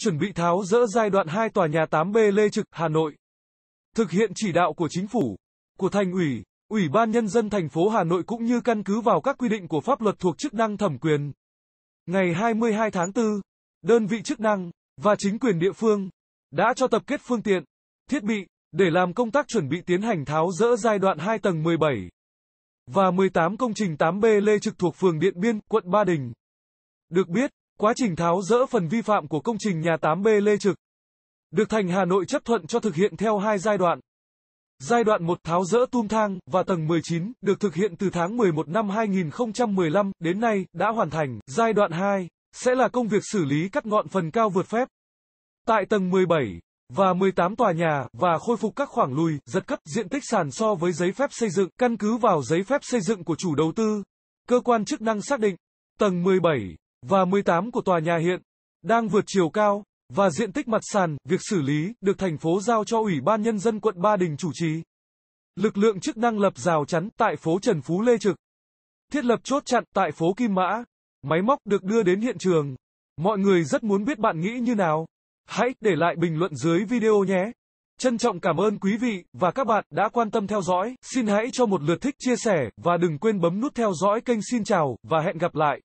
chuẩn bị tháo rỡ giai đoạn 2 tòa nhà 8B Lê Trực, Hà Nội. Thực hiện chỉ đạo của chính phủ, của thành ủy, ủy ban nhân dân thành phố Hà Nội cũng như căn cứ vào các quy định của pháp luật thuộc chức năng thẩm quyền. Ngày 22 tháng 4, đơn vị chức năng và chính quyền địa phương đã cho tập kết phương tiện, thiết bị để làm công tác chuẩn bị tiến hành tháo rỡ giai đoạn 2 tầng 17 và 18 công trình 8B Lê Trực thuộc phường Điện Biên, quận Ba Đình. Được biết, Quá trình tháo rỡ phần vi phạm của công trình nhà 8B Lê Trực được thành Hà Nội chấp thuận cho thực hiện theo hai giai đoạn. Giai đoạn 1 tháo rỡ tum thang và tầng 19 được thực hiện từ tháng 11 năm 2015 đến nay đã hoàn thành. Giai đoạn 2 sẽ là công việc xử lý cắt ngọn phần cao vượt phép. Tại tầng 17 và 18 tòa nhà và khôi phục các khoảng lùi, giật cấp diện tích sàn so với giấy phép xây dựng căn cứ vào giấy phép xây dựng của chủ đầu tư. Cơ quan chức năng xác định tầng 17 và 18 của tòa nhà hiện đang vượt chiều cao và diện tích mặt sàn, việc xử lý được thành phố giao cho Ủy ban nhân dân quận Ba Đình chủ trì. Lực lượng chức năng lập rào chắn tại phố Trần Phú Lê Trực, thiết lập chốt chặn tại phố Kim Mã. Máy móc được đưa đến hiện trường. Mọi người rất muốn biết bạn nghĩ như nào. Hãy để lại bình luận dưới video nhé. Trân trọng cảm ơn quý vị và các bạn đã quan tâm theo dõi. Xin hãy cho một lượt thích, chia sẻ và đừng quên bấm nút theo dõi kênh. Xin chào và hẹn gặp lại.